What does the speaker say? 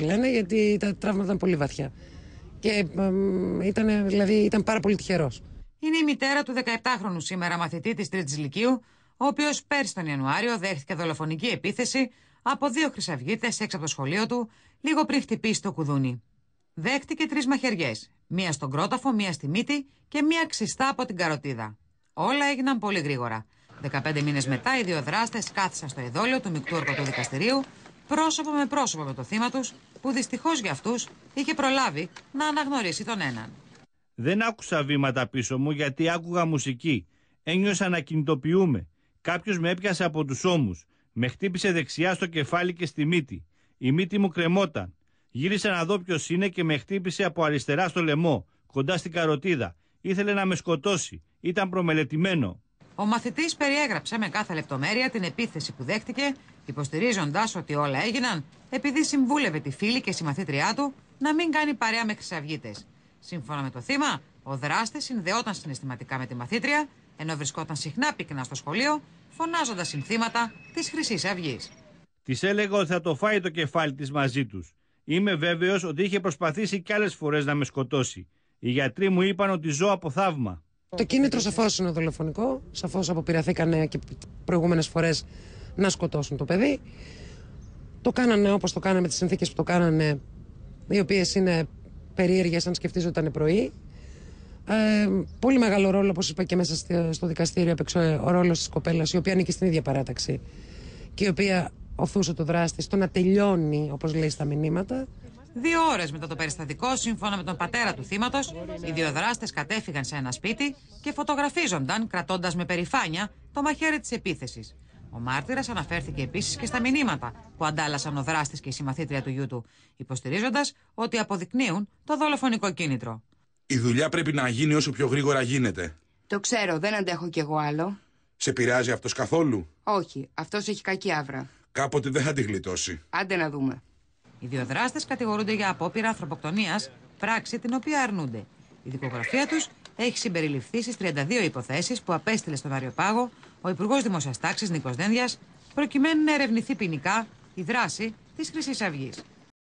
λένε, γιατί τα τραύματα ήταν πολύ βαθιά. Και ήταν, δηλαδή, ήταν πάρα πολύ τυχερός. Είναι η μητέρα του 17χρονου σήμερα μαθητή της Τρίτης Λυκείου, ο οποίος πέρσι τον Ιανουάριο δέχτηκε δολοφονική επίθεση από δύο χρυσαυγίτες έξω από το σχολείο του, λίγο πριν χτυπήσει το κουδούνι. Δέχτηκε τρεις μαχαιριές, μία στον κρόταφο, μία στη μύτη και μία ξιστά από την καροτίδα. Όλα έγιναν πολύ γρήγορα. 15 μήνες μετά, οι δύο δράστες κάθισαν στο εδόλιο του μεικτού ορκωτού δικαστηρίου πρόσωπο με πρόσωπο με το θύμα τους, που δυστυχώς για αυτούς είχε προλάβει να αναγνωρίσει τον έναν. Δεν άκουσα βήματα πίσω μου γιατί άκουγα μουσική. Ένιωσα να κινητοποιούμε. Κάποιος με έπιασε από τους ώμους. Με χτύπησε δεξιά στο κεφάλι και στη μύτη. Η μύτη μου κρεμόταν. Γύρισα να δω ποιος είναι και με χτύπησε από αριστερά στο λαιμό, κοντά στην καροτίδα. Ήθελε να με σκοτώσει. Ήταν προμελετημένο. Ο μαθητής περιέγραψε με κάθε λεπτομέρεια την επίθεση που δέχτηκε, υποστηρίζοντας ότι όλα έγιναν επειδή συμβούλευε τη φίλη και συμμαθήτριά του να μην κάνει παρέα με χρυσαυγίτε. Σύμφωνα με το θύμα, ο δράστης συνδεόταν συναισθηματικά με τη μαθήτρια, ενώ βρισκόταν συχνά πυκνά στο σχολείο, φωνάζοντας συνθήματα της Χρυσής Αυγής. Της έλεγα ότι θα το φάει το κεφάλι της μαζί τους. Είμαι βέβαιος ότι είχε προσπαθήσει κι άλλες φορές να με σκοτώσει. Οι γιατροί μου είπαν ότι ζω από θαύμα. Το κίνητρο σαφώς είναι δολοφονικό. Σαφώς αποπειραθήκανε και προηγούμενες φορές να σκοτώσουν το παιδί. Το κάνανε όπως το κάνανε, τις συνθήκες που το κάνανε, οι οποίες είναι περίεργες αν σκεφτείς ότι ήταν πρωί. Ε, πολύ μεγάλο ρόλο, όπως είπα και μέσα στο δικαστήριο, έπαιξε ο ρόλος της κοπέλας, η οποία ανήκει στην ίδια παράταξη και η οποία οθούσε το δράστη στο να τελειώνει, όπως λέει στα μηνύματα. Δύο ώρες μετά το περιστατικό, σύμφωνα με τον πατέρα του θύματος, οι δύο δράστες κατέφυγαν σε ένα σπίτι και φωτογραφίζονταν κρατώντας με περηφάνεια το μαχαίρι της επίθεσης. Ο μάρτυρας αναφέρθηκε επίσης και στα μηνύματα που αντάλλασαν ο δράστης και η συμμαθήτρια του γιού του, υποστηρίζοντας ότι αποδεικνύουν το δολοφονικό κίνητρο. Η δουλειά πρέπει να γίνει όσο πιο γρήγορα γίνεται. Το ξέρω, δεν αντέχω κι εγώ άλλο. Σε πειράζει αυτός καθόλου. Όχι, αυτός έχει κακή άβρα. Κάποτε δεν θα τη γλιτώσει. Άντε να δούμε. Οι δύο δράστε κατηγορούνται για απόπειρα ανθρωποκτονίας, πράξη την οποία αρνούνται. Η δικογραφία τους έχει συμπεριληφθεί στις 32 υποθέσεις που απέστειλε στον Αριοπάγο ο Υπουργός Δημοσία Τάξη Νίκος Δένδιας, προκειμένου να ερευνηθεί ποινικά η δράση της Χρυσής Αυγής.